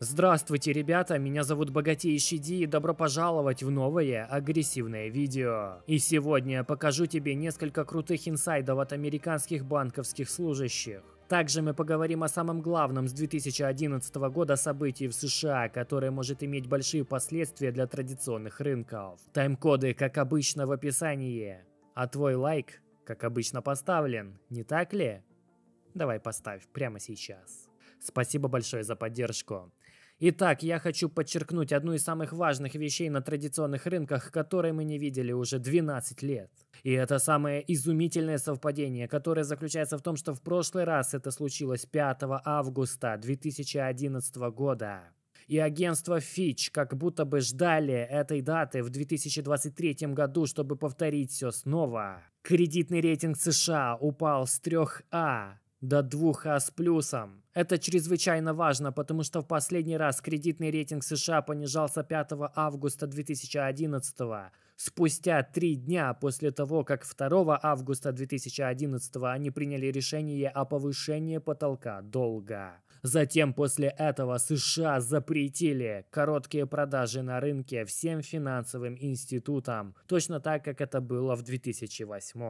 Здравствуйте, ребята, меня зовут Богатейший Ди и добро пожаловать в новое агрессивное видео. И сегодня я покажу тебе несколько крутых инсайдов от американских банковских служащих. Также мы поговорим о самом главном с 2011 года событии в США, которое может иметь большие последствия для традиционных рынков. Тайм-коды, как обычно, в описании. А твой лайк, как обычно, поставлен, не так ли? Давай поставь прямо сейчас. Спасибо большое за поддержку. Итак, я хочу подчеркнуть одну из самых важных вещей на традиционных рынках, которые мы не видели уже 12 лет. И это самое изумительное совпадение, которое заключается в том, что в прошлый раз это случилось 5 августа 2011 года. И агентство Fitch как будто бы ждали этой даты в 2023 году, чтобы повторить все снова. Кредитный рейтинг США упал с 3А до двух А с плюсом. Это чрезвычайно важно, потому что в последний раз кредитный рейтинг США понижался 5 августа 2011 спустя три дня после того, как 2 августа 2011 они приняли решение о повышении потолка долга. Затем после этого США запретили короткие продажи на рынке всем финансовым институтам, точно так, как это было в 2008.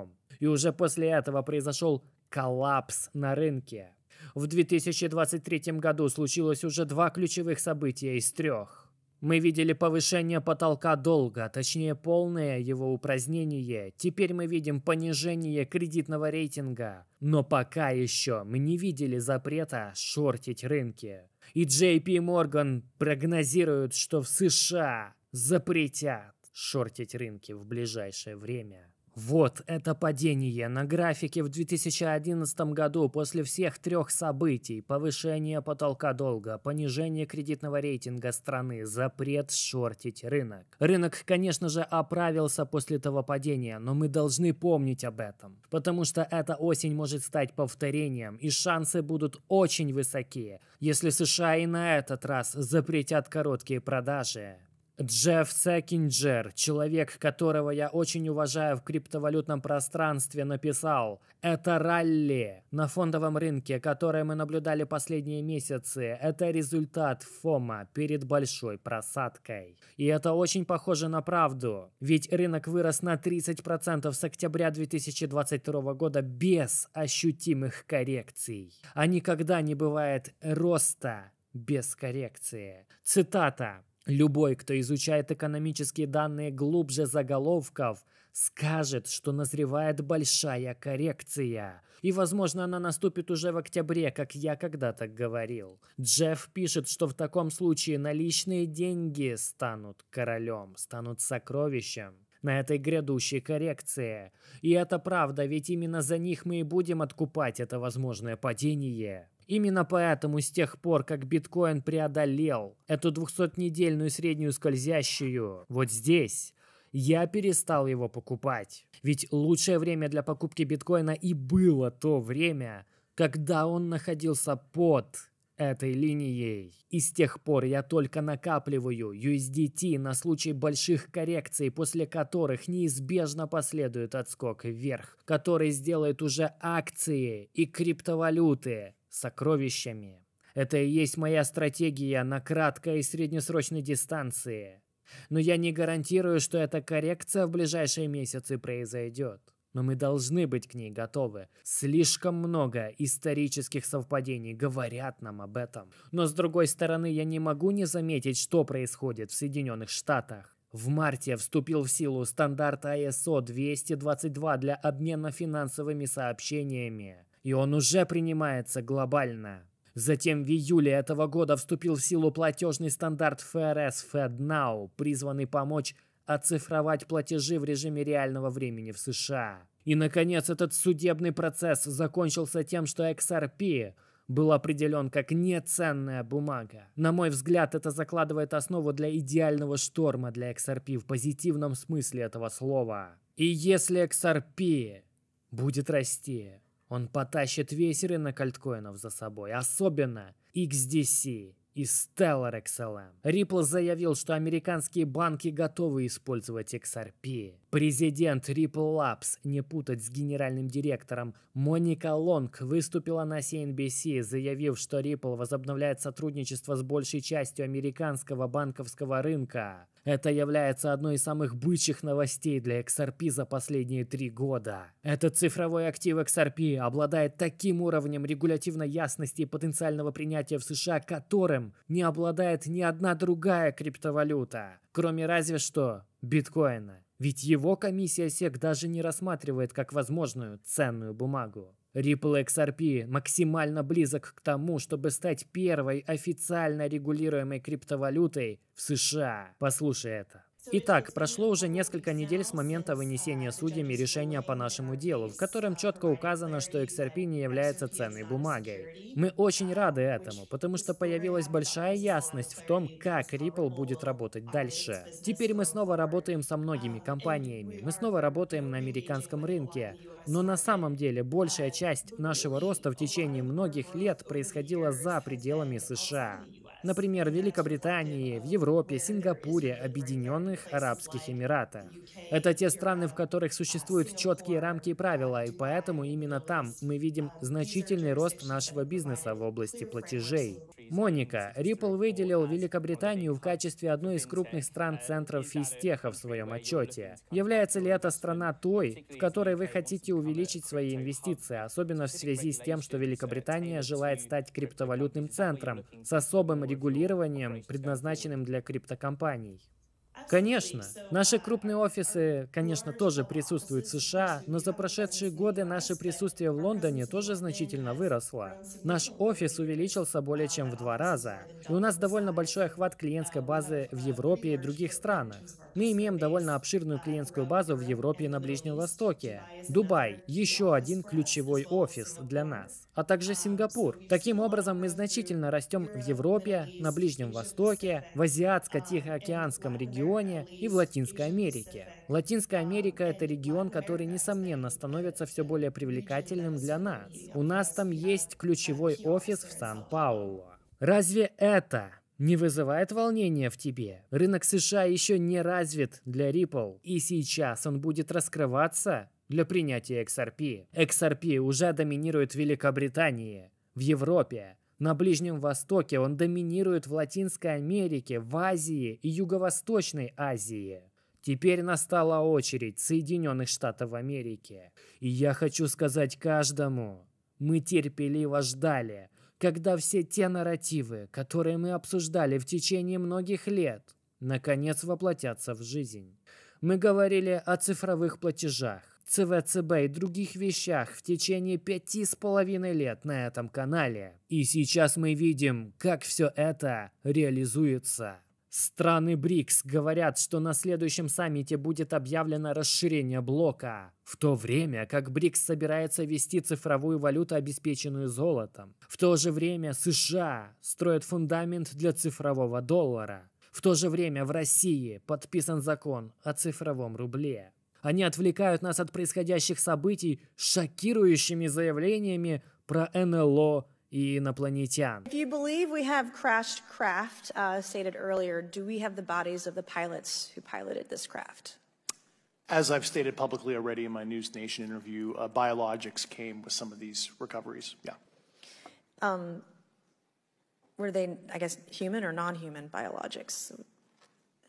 И уже после этого произошел коллапс на рынке. В 2023 году случилось уже два ключевых события из трех. Мы видели повышение потолка долга, точнее полное его упразднение. Теперь мы видим понижение кредитного рейтинга. Но пока еще мы не видели запрета шортить рынки. И JP Morgan прогнозирует, что в США запретят шортить рынки в ближайшее время. Вот это падение на графике в 2011 году после всех трех событий. Повышение потолка долга, понижение кредитного рейтинга страны, запрет шортить рынок. Рынок, конечно же, оправился после этого падения, но мы должны помнить об этом. Потому что эта осень может стать повторением, и шансы будут очень высокие, если США и на этот раз запретят короткие продажи. Джефф Секинджер, человек, которого я очень уважаю в криптовалютном пространстве, написал «Это ралли на фондовом рынке, которое мы наблюдали последние месяцы. Это результат ФОМа перед большой просадкой». И это очень похоже на правду, ведь рынок вырос на 30% с октября 2022 года без ощутимых коррекций. А никогда не бывает роста без коррекции. Цитата. Любой, кто изучает экономические данные глубже заголовков, скажет, что назревает большая коррекция. И, возможно, она наступит уже в октябре, как я когда-то говорил. Джефф пишет, что в таком случае наличные деньги станут королем, станут сокровищем на этой грядущей коррекции. И это правда, ведь именно за них мы и будем откупать это возможное падение. Именно поэтому с тех пор, как биткоин преодолел эту 200-недельную среднюю скользящую вот здесь, я перестал его покупать. Ведь лучшее время для покупки биткоина и было то время, когда он находился под этой линией. И с тех пор я только накапливаю USDT на случай больших коррекций, после которых неизбежно последует отскок вверх, который сделает уже акции и криптовалюты сокровищами. Это и есть моя стратегия на краткой и среднесрочной дистанции. Но я не гарантирую, что эта коррекция в ближайшие месяцы произойдет. Но мы должны быть к ней готовы. Слишком много исторических совпадений говорят нам об этом. Но с другой стороны, я не могу не заметить, что происходит в Соединенных Штатах. В марте вступил в силу стандарт ISO 222 для обмена финансовыми сообщениями и он уже принимается глобально. Затем в июле этого года вступил в силу платежный стандарт ФРС FedNow, призванный помочь оцифровать платежи в режиме реального времени в США. И, наконец, этот судебный процесс закончился тем, что XRP был определен как неценная бумага. На мой взгляд, это закладывает основу для идеального шторма для XRP в позитивном смысле этого слова. И если XRP будет расти, он потащит весь рынок альткоинов за собой, особенно XDC и Stellar XLM. Эм. Ripple заявил, что американские банки готовы использовать XRP. Президент Ripple Labs, не путать с генеральным директором, Моника Лонг выступила на CNBC, заявив, что Ripple возобновляет сотрудничество с большей частью американского банковского рынка. Это является одной из самых бычьих новостей для XRP за последние три года. Этот цифровой актив XRP обладает таким уровнем регулятивной ясности и потенциального принятия в США, которым не обладает ни одна другая криптовалюта, кроме разве что биткоина. Ведь его комиссия СЕК e даже не рассматривает как возможную ценную бумагу. Ripple XRP максимально близок к тому, чтобы стать первой официально регулируемой криптовалютой в США. Послушай это. Итак, прошло уже несколько недель с момента вынесения судьями решения по нашему делу, в котором четко указано, что XRP не является ценной бумагой. Мы очень рады этому, потому что появилась большая ясность в том, как Ripple будет работать дальше. Теперь мы снова работаем со многими компаниями, мы снова работаем на американском рынке, но на самом деле большая часть нашего роста в течение многих лет происходила за пределами США. Например, в Великобритании, в Европе, Сингапуре, Объединенных Арабских Эмиратах. Это те страны, в которых существуют четкие рамки и правила, и поэтому именно там мы видим значительный рост нашего бизнеса в области платежей. Моника, Ripple выделил Великобританию в качестве одной из крупных стран центров физтеха в своем отчете. Является ли эта страна той, в которой вы хотите увеличить свои инвестиции, особенно в связи с тем, что Великобритания желает стать криптовалютным центром с особым регулированием, предназначенным для криптокомпаний? Конечно. Наши крупные офисы, конечно, тоже присутствуют в США, но за прошедшие годы наше присутствие в Лондоне тоже значительно выросло. Наш офис увеличился более чем в два раза. И у нас довольно большой охват клиентской базы в Европе и других странах. Мы имеем довольно обширную клиентскую базу в Европе и на Ближнем Востоке. Дубай – еще один ключевой офис для нас, а также Сингапур. Таким образом, мы значительно растем в Европе, на Ближнем Востоке, в Азиатско-Тихоокеанском регионе, регионе и в Латинской Америке. Латинская Америка – это регион, который, несомненно, становится все более привлекательным для нас. У нас там есть ключевой офис в Сан-Паулу. Разве это не вызывает волнения в тебе? Рынок США еще не развит для Ripple, и сейчас он будет раскрываться для принятия XRP. XRP уже доминирует в Великобритании, в Европе, на Ближнем Востоке он доминирует в Латинской Америке, в Азии и Юго-Восточной Азии. Теперь настала очередь Соединенных Штатов Америки. И я хочу сказать каждому, мы терпеливо ждали, когда все те нарративы, которые мы обсуждали в течение многих лет, наконец воплотятся в жизнь. Мы говорили о цифровых платежах, ЦВЦБ и других вещах в течение пяти с половиной лет на этом канале. И сейчас мы видим, как все это реализуется. Страны БРИКС говорят, что на следующем саммите будет объявлено расширение блока, в то время как БРИКС собирается вести цифровую валюту, обеспеченную золотом. В то же время США строят фундамент для цифрового доллара. В то же время в России подписан закон о цифровом рубле. Они отвлекают нас от происходящих событий шокирующими заявлениями про НЛО и инопланетян. Do you believe we have crashed craft uh, stated earlier? Do we have the bodies of the pilots who piloted this craft? As I've stated publicly already in my News Nation interview, uh, biologics came with some of these recoveries. Yeah. Um, were they, I guess, human or non-human biologics?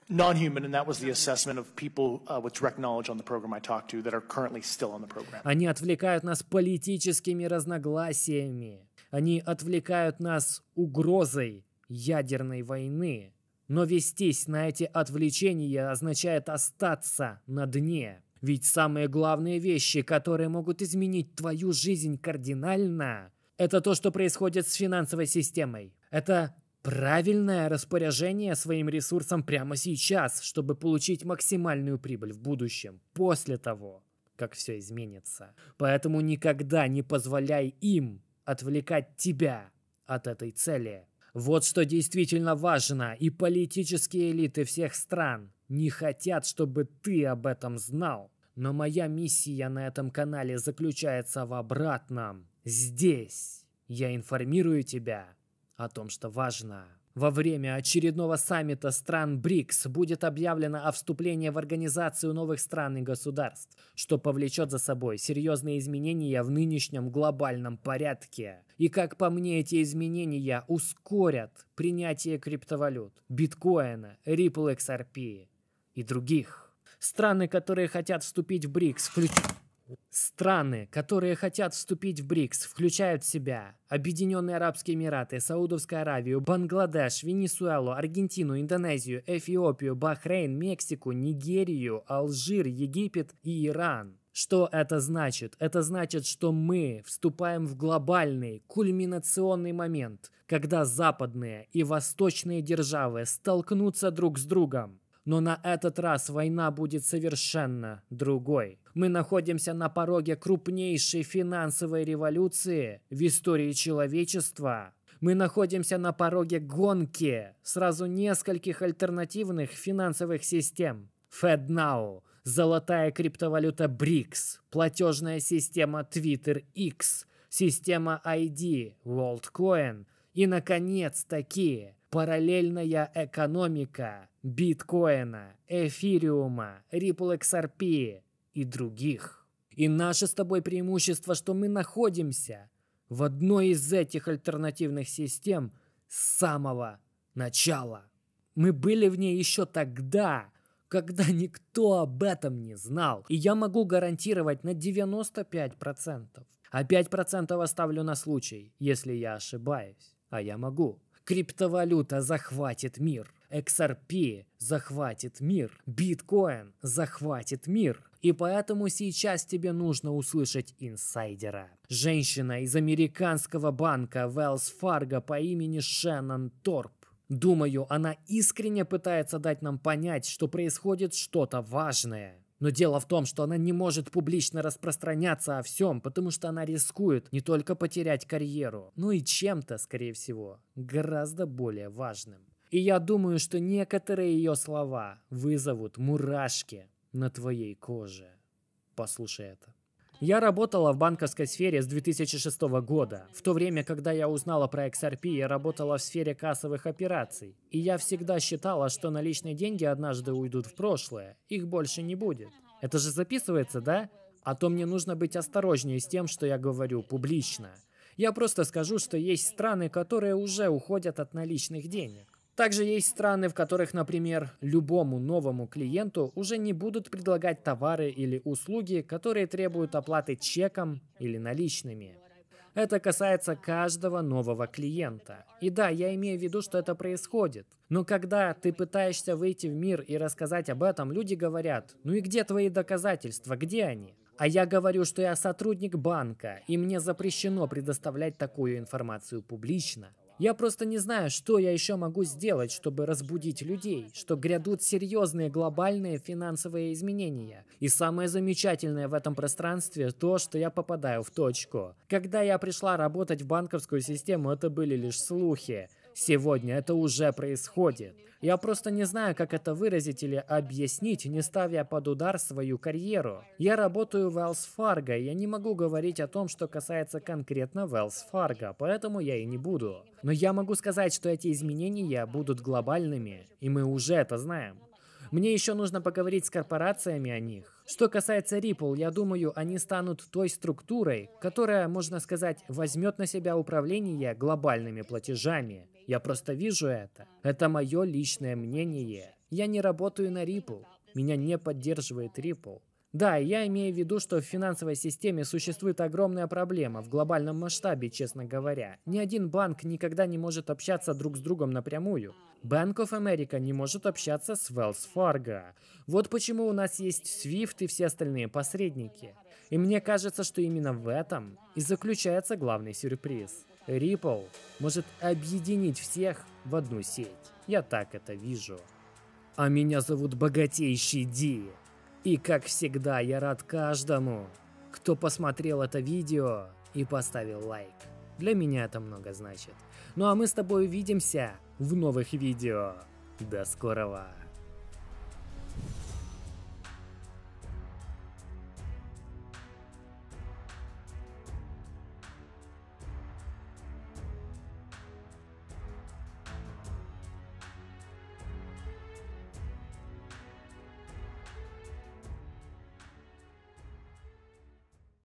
non-human, and that was the assessment of people uh, with direct knowledge on the program I talked to that are currently still on the program. Они отвлекают нас политическими разногласиями. Они отвлекают нас угрозой ядерной войны. Но вестись на эти отвлечения означает остаться на дне. Ведь самые главные вещи, которые могут изменить твою жизнь кардинально, это то, что происходит с финансовой системой. Это правильное распоряжение своим ресурсом прямо сейчас, чтобы получить максимальную прибыль в будущем, после того, как все изменится. Поэтому никогда не позволяй им отвлекать тебя от этой цели. Вот что действительно важно, и политические элиты всех стран не хотят, чтобы ты об этом знал. Но моя миссия на этом канале заключается в обратном. Здесь я информирую тебя о том, что важно. Во время очередного саммита стран БРИКС будет объявлено о вступлении в организацию новых стран и государств, что повлечет за собой серьезные изменения в нынешнем глобальном порядке. И как по мне, эти изменения ускорят принятие криптовалют, биткоина, Ripple XRP и других. Страны, которые хотят вступить в БРИКС, включают... Страны, которые хотят вступить в БРИКС, включают в себя Объединенные Арабские Эмираты, Саудовскую Аравию, Бангладеш, Венесуэлу, Аргентину, Индонезию, Эфиопию, Бахрейн, Мексику, Нигерию, Алжир, Египет и Иран. Что это значит? Это значит, что мы вступаем в глобальный, кульминационный момент, когда западные и восточные державы столкнутся друг с другом. Но на этот раз война будет совершенно другой. Мы находимся на пороге крупнейшей финансовой революции в истории человечества. Мы находимся на пороге гонки сразу нескольких альтернативных финансовых систем. FedNow, золотая криптовалюта BRICS, платежная система Twitter X, система ID WorldCoin и, наконец, такие Параллельная экономика биткоина, эфириума, Ripple XRP и других. И наше с тобой преимущество, что мы находимся в одной из этих альтернативных систем с самого начала. Мы были в ней еще тогда, когда никто об этом не знал. И я могу гарантировать на 95%. А 5% оставлю на случай, если я ошибаюсь. А я могу. Криптовалюта захватит мир. XRP захватит мир. Биткоин захватит мир. И поэтому сейчас тебе нужно услышать инсайдера. Женщина из американского банка Wells Fargo по имени Шеннон Торп. Думаю, она искренне пытается дать нам понять, что происходит что-то важное. Но дело в том, что она не может публично распространяться о всем, потому что она рискует не только потерять карьеру, но и чем-то, скорее всего, гораздо более важным. И я думаю, что некоторые ее слова вызовут мурашки на твоей коже. Послушай это. Я работала в банковской сфере с 2006 года. В то время, когда я узнала про XRP, я работала в сфере кассовых операций. И я всегда считала, что наличные деньги однажды уйдут в прошлое. Их больше не будет. Это же записывается, да? А то мне нужно быть осторожнее с тем, что я говорю публично. Я просто скажу, что есть страны, которые уже уходят от наличных денег. Также есть страны, в которых, например, любому новому клиенту уже не будут предлагать товары или услуги, которые требуют оплаты чеком или наличными. Это касается каждого нового клиента. И да, я имею в виду, что это происходит. Но когда ты пытаешься выйти в мир и рассказать об этом, люди говорят, ну и где твои доказательства, где они? А я говорю, что я сотрудник банка, и мне запрещено предоставлять такую информацию публично. Я просто не знаю, что я еще могу сделать, чтобы разбудить людей, что грядут серьезные глобальные финансовые изменения. И самое замечательное в этом пространстве то, что я попадаю в точку. Когда я пришла работать в банковскую систему, это были лишь слухи. Сегодня это уже происходит. Я просто не знаю, как это выразить или объяснить, не ставя под удар свою карьеру. Я работаю в Wells Fargo, я не могу говорить о том, что касается конкретно Wells Fargo, поэтому я и не буду. Но я могу сказать, что эти изменения будут глобальными, и мы уже это знаем. Мне еще нужно поговорить с корпорациями о них. Что касается Ripple, я думаю, они станут той структурой, которая, можно сказать, возьмет на себя управление глобальными платежами. Я просто вижу это. Это мое личное мнение. Я не работаю на Ripple. Меня не поддерживает Ripple. Да, я имею в виду, что в финансовой системе существует огромная проблема в глобальном масштабе, честно говоря. Ни один банк никогда не может общаться друг с другом напрямую. Bank of America не может общаться с Wells Fargo. Вот почему у нас есть SWIFT и все остальные посредники. И мне кажется, что именно в этом и заключается главный сюрприз. Ripple может объединить всех в одну сеть. Я так это вижу. А меня зовут Богатейший Ди. И как всегда, я рад каждому, кто посмотрел это видео и поставил лайк. Для меня это много значит. Ну а мы с тобой увидимся в новых видео. До скорого!